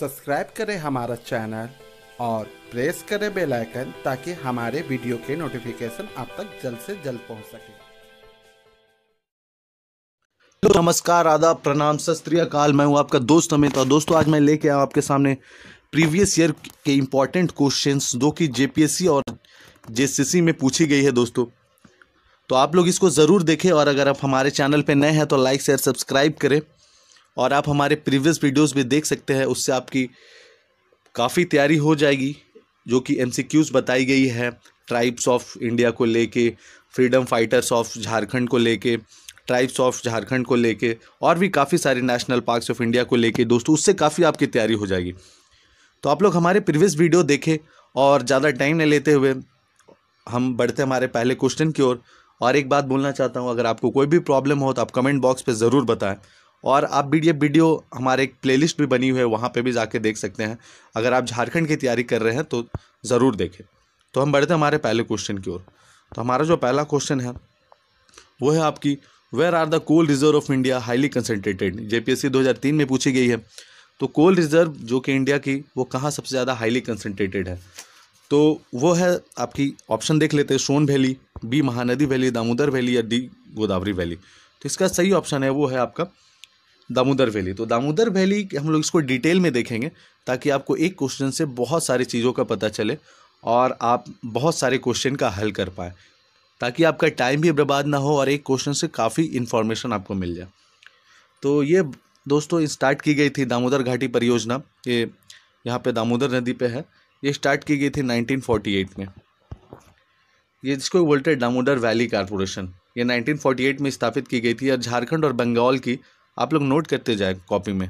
subscribe करें हमारा channel और प्रेस करें बेल आइकन ताकि हमारे वीडियो के नोटिफिकेशन आप तक जल्द से जल्द पहुंच सके नमस्कार आदा प्रणाम सस्त्रीय काल मैं हूं आपका दोस्त अमित और दोस्तों आज मैं लेके आया आपके सामने प्रीवियस ईयर के इंपॉर्टेंट क्वेश्चंस जो कि जेपीएससी और जेसीसी में पूछी गई है दोस्तों तो आप लोग इसको ज़रूर देखें और अगर आप हमारे चैनल पर नए हैं तो लाइक शेयर सब्सक्राइब करें और आप हमारे प्रीवियस वीडियोस भी देख सकते हैं उससे आपकी काफ़ी तैयारी हो जाएगी जो कि एम बताई गई है ट्राइब्स ऑफ इंडिया को लेके फ्रीडम फाइटर्स ऑफ झारखंड को लेके ट्राइब्स ऑफ झारखंड को लेके और भी काफ़ी सारे नेशनल पार्क्स ऑफ इंडिया को लेके दोस्तों उससे काफ़ी आपकी तैयारी हो जाएगी तो आप लोग हमारे प्रीवियस वीडियो देखें और ज़्यादा टाइम नहीं लेते हुए हम बढ़ते हमारे पहले क्वेश्चन की ओर और, और एक बात बोलना चाहता हूँ अगर आपको कोई भी प्रॉब्लम हो तो आप कमेंट बॉक्स पर ज़रूर बताएं और आप भी ये वीडियो हमारे एक प्लेलिस्ट भी बनी हुई है वहाँ पे भी जाके देख सकते हैं अगर आप झारखंड की तैयारी कर रहे हैं तो ज़रूर देखें तो हम बढ़ते हैं हमारे पहले क्वेश्चन की ओर तो हमारा जो पहला क्वेश्चन है वो है आपकी where are the coal reserve of India highly concentrated JPSC 2003 में पूछी गई है तो कोल रिजर्व जो कि इंडिया की वो कहाँ सबसे ज़्यादा हाईली कंसनट्रेटेड है तो वो है आपकी ऑप्शन देख लेते हैं Son valley B Mahanadi valley Damodar valley या डी गोदावरी वैली तो इसका सही ऑप्शन है वो है आपका दामोदर वैली तो दामोदर वैली हम लोग इसको डिटेल में देखेंगे ताकि आपको एक क्वेश्चन से बहुत सारी चीज़ों का पता चले और आप बहुत सारे क्वेश्चन का हल कर पाएँ ताकि आपका टाइम भी बर्बाद ना हो और एक क्वेश्चन से काफ़ी इन्फॉर्मेशन आपको मिल जाए तो ये दोस्तों स्टार्ट की गई थी दामोदर घाटी परियोजना ये यहाँ पे दामोदर नदी पे है ये स्टार्ट की गई थी 1948 में ये जिसको बोलते हैं दामोदर वैली कारपोरेशन ये 1948 में स्थापित की गई थी और झारखंड और बंगाल की आप लोग नोट करते जाए कॉपी में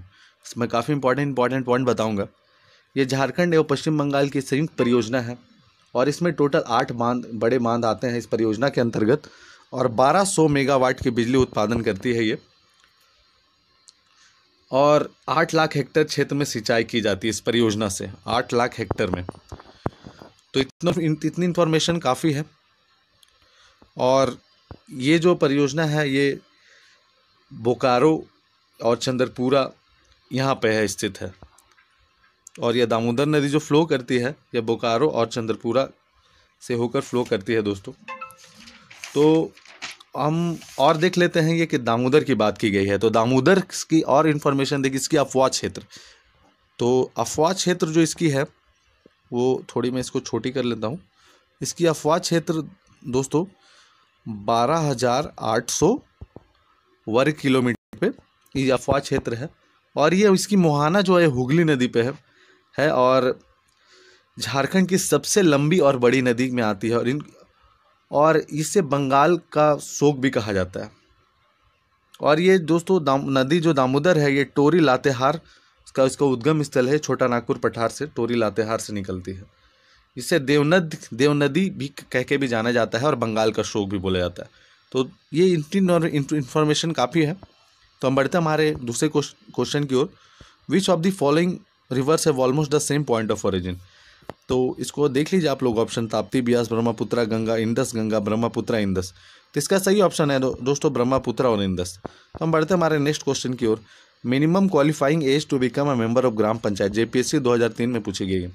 मैं काफ़ी इंपॉर्टेंट इंपॉर्टेंट पॉइंट बताऊँगा ये झारखंड एवं पश्चिम बंगाल की संयुक्त परियोजना है और इसमें टोटल आठ बांध बड़े बांध आते हैं इस परियोजना के अंतर्गत और 1200 मेगावाट की बिजली उत्पादन करती है ये और आठ लाख हेक्टेयर क्षेत्र में सिंचाई की जाती है इस परियोजना से आठ लाख हेक्टेयर में तो इतना इतनी इन्फॉर्मेशन काफ़ी है और ये जो परियोजना है ये बोकारो और चंद्रपुरा यहाँ पे है स्थित है और यह दामोदर नदी जो फ्लो करती है यह बोकारो और चंद्रपुरा से होकर फ्लो करती है दोस्तों तो हम और देख लेते हैं ये कि दामोदर की बात की गई है तो दामोदर की और इन्फॉर्मेशन देखिए इसकी अफवाह क्षेत्र तो अफवाह क्षेत्र जो इसकी है वो थोड़ी मैं इसको छोटी कर लेता हूँ इसकी अफवाह क्षेत्र दोस्तों बारह हज़ार आठ सौ वर्ग किलोमीटर पे ये अफवाह क्षेत्र है और ये इसकी मुहाना जो है हुगली नदी पे है है और झारखंड की सबसे लंबी और बड़ी नदी में आती है और इन और इसे बंगाल का शोक भी कहा जाता है और ये दोस्तों दाम नदी जो दामोदर है ये टोरी लातेहार इसका इसका उद्गम स्थल है छोटा नागपुर पठार से टोरी लातेहार से निकलती है इसे देवनद देवनदी भी कह के भी जाना जाता है और बंगाल का शोक भी बोला जाता है तो ये इंफॉर्मेशन काफ़ी है तो हम बढ़ते हमारे दूसरे क्वेश्चन की ओर which of the following rivers have almost the same point of origin तो इसको देख लीजिए आप लोग ऑप्शन ताप्ती ब्यास ब्रह्मपुत्रा गंगा इंदस गंगा ब्रह्मपुत्रा इंदस तो इसका सही ऑप्शन है दो, दोस्तों ब्रह्मपुत्रा और इंदस तो हम बढ़ते हमारे नेक्स्ट क्वेश्चन की ओर minimum qualifying age to become a member of gram panchayat JPSC 2003 में पूछी गई है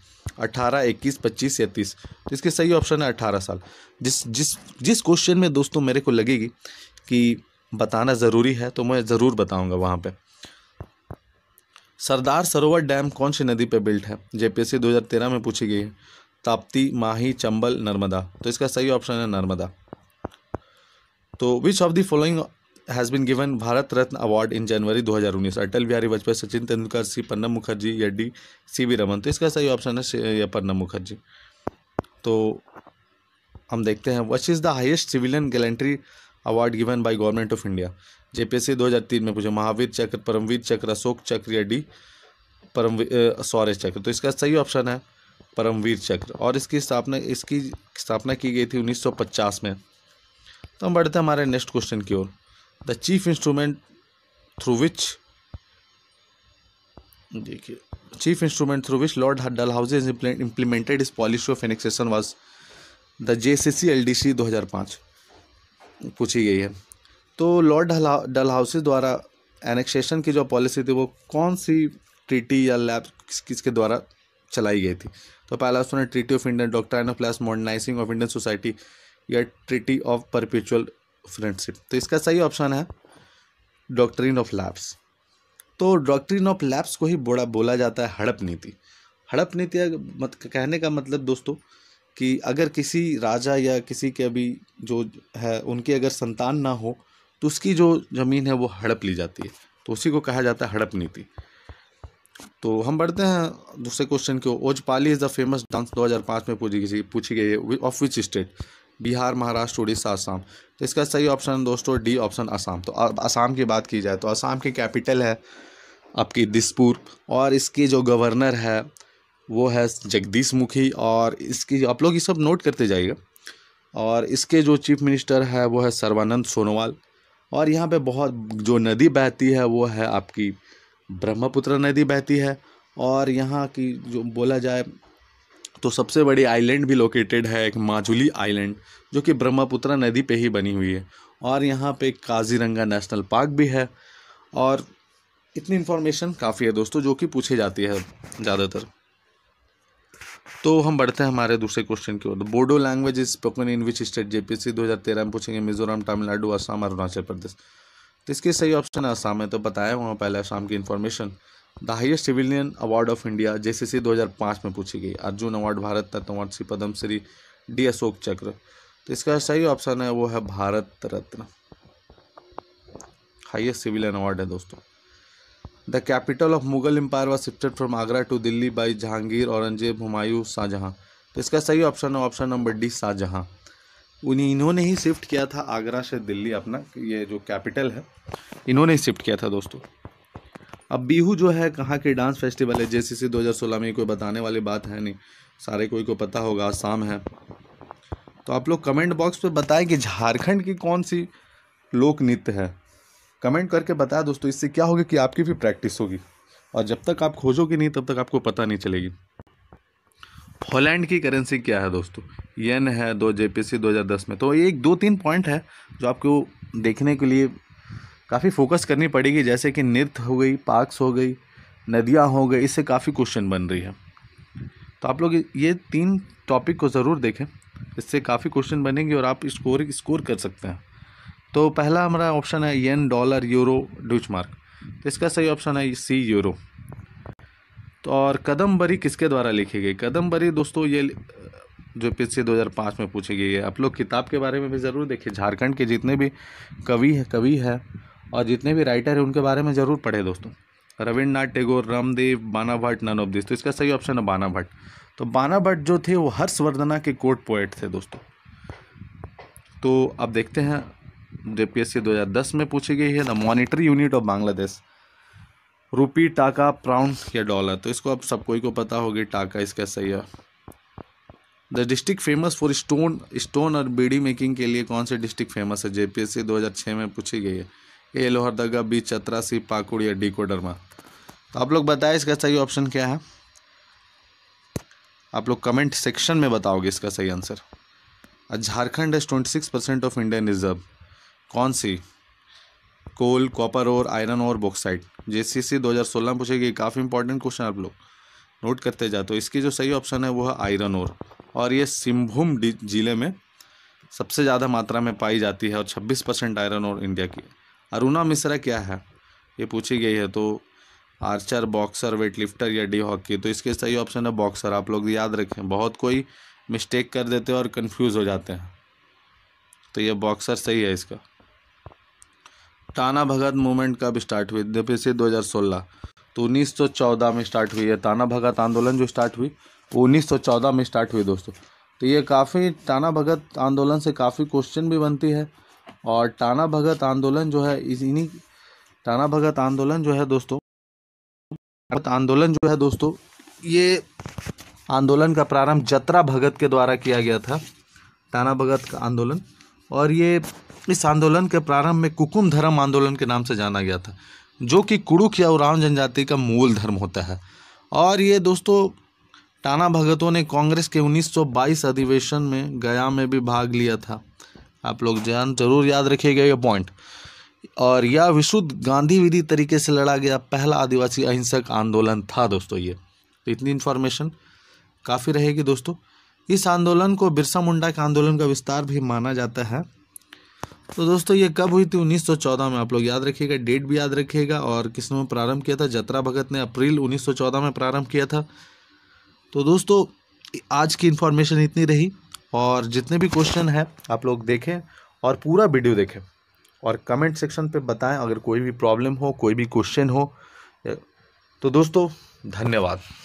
अठारह इक्कीस पच्चीस या तीस तो इसके सही ऑप्शन है अठारह साल जिस जिस जिस क्वेश्चन में दोस्तों मेरे को लगेगी कि बताना ज़रूरी है तो मैं ज़रूर बताऊंगा वहाँ पे सरदार सरोवर डैम कौन सी नदी पे बिल्ट है जेपीएससी 2013 में पूछी गई ताप्ती माही चंबल नर्मदा तो इसका सही ऑप्शन है नर्मदा तो which of the following has been given Bharat Ratna award in January 2019 Atal Bihari Vajpayee Sachin Tendulkar C Pranab Mukherjee या डी सी वी रमन तो इसका सही ऑप्शन है या पन्नम मुखर्जी तो हम देखते हैं which is the highest civilian gallantry award given by government of India JPSC 2003 में पूछे महावीर चक्र परमवीर चक्र अशोक चक्र या डी परमवीर सौर्य चक्र तो इसका सही ऑप्शन है परमवीर चक्र और इसकी स्थापना इसकी स्थापना की गई थी 1950 में तो हम बढ़ते हैं हमारे नेक्स्ट क्वेश्चन की ओर the chief instrument through which देखिए chief instrument through which lord Dalhousie is implemented his policy of annexation was the J C C L D C दो हज़ार पाँच पूछी गई है तो लॉर्ड डल हाउसेज द्वारा एनेक्सेशन की जो पॉलिसी थी वो कौन सी ट्रीटी या लैब किस किसके द्वारा चलाई गई थी तो पहला उसने treaty of Indian doctrine of plus modernizing of Indian society या ट्रीटी ऑफ परपिचुअल फ्रेंडशिप तो इसका सही ऑप्शन है डॉक्ट्रिन ऑफ लैब्स तो डॉक्ट्रिन ऑफ लैब्स को ही बोला बोला जाता है हड़प नीति हड़प नीति मत कहने का मतलब दोस्तों कि अगर किसी राजा या किसी के अभी जो है उनकी अगर संतान ना हो तो उसकी जो ज़मीन है वो हड़प ली जाती है तो उसी को कहा जाता है हड़प नीति तो हम बढ़ते हैं दूसरे क्वेश्चन को Ojapali is the famous dance 2005 में पूछी गई पूछी गई है of which state Bihar Maharashtra Orissa Assam तो इसका सही ऑप्शन दोस्तों डी ऑप्शन आसाम तो अब आसाम की बात की जाए तो आसाम की कैपिटल है आपकी दिसपुर और इसके जो गवर्नर है वो है जगदीश मुखी और इसकी आप लोग ये सब नोट करते जाइएगा और इसके जो चीफ मिनिस्टर है वो है सर्वानंद सोनोवाल और यहाँ पे बहुत जो नदी बहती है वो है आपकी ब्रह्मपुत्र नदी बहती है और यहाँ की जो बोला जाए तो सबसे बड़ी आइलैंड भी लोकेटेड है एक माजुली आइलैंड जो कि ब्रह्मपुत्र नदी पे ही बनी हुई है और यहाँ पे काजीरंगा नेशनल पार्क भी है और इतनी इन्फॉर्मेशन काफ़ी है दोस्तों जो कि पूछी जाती है ज़्यादातर तो हम बढ़ते हैं हमारे दूसरे क्वेश्चन की ओर Bodo language is spoken in which state JPSC 2013 में पूछेंगे मिजोरम तमिलनाडु असम अरुणाचल प्रदेश तो इसके सही ऑप्शन आसाम है तो बताया हुआ पहले आसाम की information the highest civilian award of India J C में पूछी गई Arjuna award Bharat Ratna award Shri Padma Shri D Ashoka Chakra तो इसका सही ऑप्शन है वो है Bharat Ratna highest civilian award है दोस्तों the capital of Mughal empire was shifted from Agra to Delhi by Jahangir Aurangzeb Humayun Shahjahan तो इसका सही ऑप्शन है ऑप्शन नंबर डी शाहजहाँ उन्हीं इन्होंने ही शिफ्ट किया था आगरा से दिल्ली अपना ये जो कैपिटल है इन्होंने ही शिफ्ट किया था दोस्तों अब बीहू जो है कहाँ के डांस फेस्टिवल है हज़ार सोलह में कोई बताने वाली बात है नहीं सारे कोई को पता होगा आसाम है तो आप लोग कमेंट बॉक्स पर बताएं कि झारखंड की कौन सी लोक नृत्य है कमेंट करके बताया दोस्तों इससे क्या होगा कि आपकी भी प्रैक्टिस होगी और जब तक आप खोजोगे नहीं तब तक आपको पता नहीं चलेगी हॉलैंड की करेंसी क्या है दोस्तों येन है दो जे पी में तो ये एक दो तीन पॉइंट है जो आपको देखने के लिए काफ़ी फोकस करनी पड़ेगी जैसे कि नृत्य हो गई पार्क्स हो गई नदियाँ हो गई इससे काफ़ी क्वेश्चन बन रही है तो आप लोग ये तीन टॉपिक को ज़रूर देखें इससे काफ़ी क्वेश्चन बनेंगे और आप स्कोर स्कोर कर सकते हैं तो पहला हमारा ऑप्शन है yen dollar euro Deutsche mark तो इसका सही ऑप्शन है सी यूरो तो और कदमबरी किसके द्वारा लिखी गई कदमबरी दोस्तों ये जो पिछले 2005 में पूछी गई है आप लोग किताब के बारे में भी ज़रूर देखिए झारखंड के जितने भी कवि है कवि है और जितने भी राइटर हैं उनके बारे में ज़रूर पढ़े दोस्तों रविन्द्रनाथ टैगोर रामदेव बाना भट्ट नन ऑफ दिस तो इसका सही ऑप्शन है बाना भट्ट तो बाना भट्ट जो थे वो हर्षवर्धना के कोर्ट पोएट थे दोस्तों तो अब देखते हैं जेपीएससी 2010 में पूछी गई है the monetary unit of Bangladesh rupee taka pound या डॉलर तो इसको अब सब कोई को पता होगी टाका इसका सही है the district famous for stone stone और बीड़ी मेकिंग के लिए कौन से डिस्ट्रिक्ट फेमस है जेपीएससी 2006 में पूछी गई है ए लोहरदगा बी चतरासी पाकुड़ या कोडरमा तो आप लोग बताएं इसका सही ऑप्शन क्या है आप लोग कमेंट सेक्शन में बताओगे इसका सही answer Jharkhand is twenty six percent of Indian reserve कौन सी कोल कॉपर और आयरन और बॉक्साइड हज़ार सोलह में पूछेगी काफ़ी इंपॉर्टेंट क्वेश्चन आप लोग नोट करते जाते हो इसकी जो सही ऑप्शन है वो है आयरन और और ये सिंहभूम जिले में सबसे ज़्यादा मात्रा में पाई जाती है और छब्बीस परसेंट आयरन और इंडिया की अरुणा मिश्रा क्या है ये पूछी गई है तो आर्चर बॉक्सर वेट लिफ्टर या डी हॉकी तो इसके सही ऑप्शन है बॉक्सर आप लोग याद रखें बहुत कोई मिस्टेक कर देते हैं और कन्फ्यूज़ हो जाते हैं तो ये बॉक्सर सही है इसका ताना भगत मूवमेंट कब स्टार्ट हुई देखिए से 2016 तो 1914 में स्टार्ट हुई है ताना भगत आंदोलन जो स्टार्ट हुई वो 1914 में स्टार्ट हुई दोस्तों तो ये काफ़ी ताना भगत आंदोलन से काफ़ी क्वेश्चन भी बनती है और टाना भगत आंदोलन जो है इन्हीं टाना भगत आंदोलन जो है दोस्तों आंदोलन जो है दोस्तों ये आंदोलन का प्रारंभ जत्रा भगत के द्वारा किया गया था टाना भगत का आंदोलन और ये इस आंदोलन के प्रारंभ में कुकुम धर्म आंदोलन के नाम से जाना गया था जो कि कुड़ुक या उरांव जनजाति का मूल धर्म होता है और ये दोस्तों टाना भगतों ने कांग्रेस के 1922 अधिवेशन में गया में भी भाग लिया था आप लोग जान जरूर याद रखिएगा ये पॉइंट और यह विशुद्ध गांधी विधि तरीके से लड़ा गया पहला आदिवासी अहिंसक आंदोलन था दोस्तों ये तो इतनी इन्फॉर्मेशन काफ़ी रहेगी दोस्तों इस आंदोलन को बिरसा मुंडा के आंदोलन का विस्तार भी माना जाता है तो दोस्तों ये कब हुई थी 1914 में आप लोग याद रखिएगा डेट भी याद रखिएगा और किसने में प्रारंभ किया था जतरा भगत ने अप्रैल 1914 में प्रारंभ किया था तो दोस्तों आज की इन्फॉर्मेशन इतनी रही और जितने भी क्वेश्चन हैं आप लोग देखें और पूरा वीडियो देखें और कमेंट सेक्शन पे बताएं अगर कोई भी प्रॉब्लम हो कोई भी क्वेश्चन हो तो दोस्तों धन्यवाद